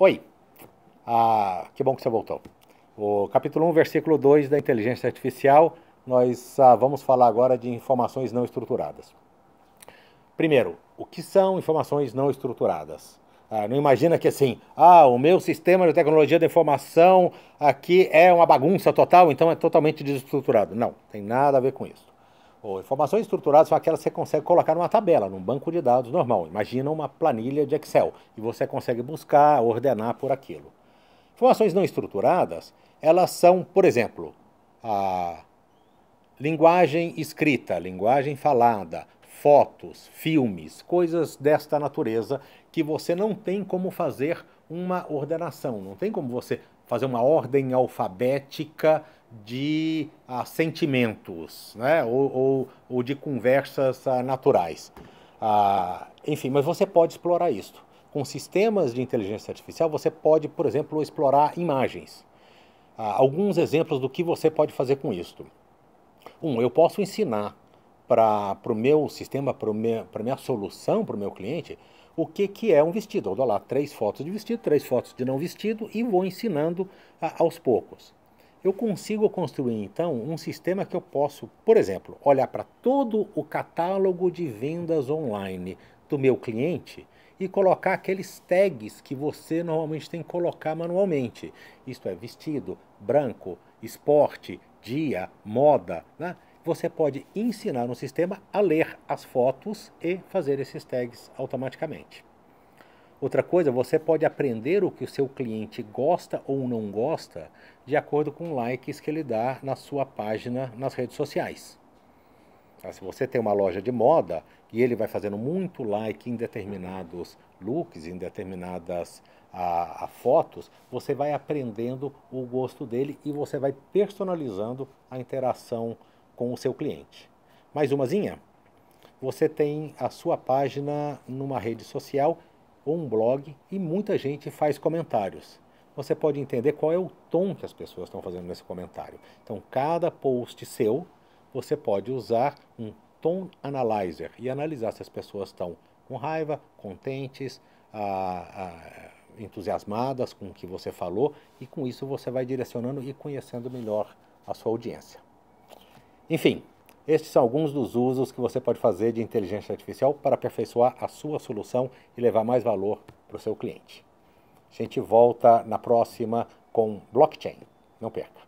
Oi. Ah, que bom que você voltou. O capítulo 1, versículo 2 da inteligência artificial, nós ah, vamos falar agora de informações não estruturadas. Primeiro, o que são informações não estruturadas? Ah, não imagina que assim, ah, o meu sistema de tecnologia da informação aqui é uma bagunça total, então é totalmente desestruturado. Não, tem nada a ver com isso. Oh, informações estruturadas são aquelas que você consegue colocar numa tabela, num banco de dados normal. Imagina uma planilha de Excel e você consegue buscar, ordenar por aquilo. Informações não estruturadas, elas são, por exemplo, a linguagem escrita, linguagem falada, fotos, filmes, coisas desta natureza que você não tem como fazer uma ordenação, não tem como você fazer uma ordem alfabética de ah, sentimentos, né? Ou, ou, ou, de conversas ah, naturais. Ah, enfim, mas você pode explorar isso. Com sistemas de inteligência artificial, você pode, por exemplo, explorar imagens. Ah, alguns exemplos do que você pode fazer com isso. Um, eu posso ensinar para o meu sistema, para a minha solução, para o meu cliente, o que, que é um vestido. Eu dou lá três fotos de vestido, três fotos de não vestido e vou ensinando a, aos poucos. Eu consigo construir então um sistema que eu posso, por exemplo, olhar para todo o catálogo de vendas online do meu cliente e colocar aqueles tags que você normalmente tem que colocar manualmente. Isto é vestido, branco, esporte, dia, moda, né? você pode ensinar um sistema a ler as fotos e fazer esses tags automaticamente. Outra coisa, você pode aprender o que o seu cliente gosta ou não gosta de acordo com likes que ele dá na sua página nas redes sociais. Então, se você tem uma loja de moda e ele vai fazendo muito like em determinados looks, em determinadas a, a fotos, você vai aprendendo o gosto dele e você vai personalizando a interação com o seu cliente. Mais umazinha? Você tem a sua página numa rede social ou um blog e muita gente faz comentários. Você pode entender qual é o tom que as pessoas estão fazendo nesse comentário. Então, cada post seu, você pode usar um Tone Analyzer e analisar se as pessoas estão com raiva, contentes, entusiasmadas com o que você falou, e com isso você vai direcionando e conhecendo melhor a sua audiência. Enfim, estes são alguns dos usos que você pode fazer de inteligência artificial para aperfeiçoar a sua solução e levar mais valor para o seu cliente. A gente volta na próxima com blockchain. Não perca!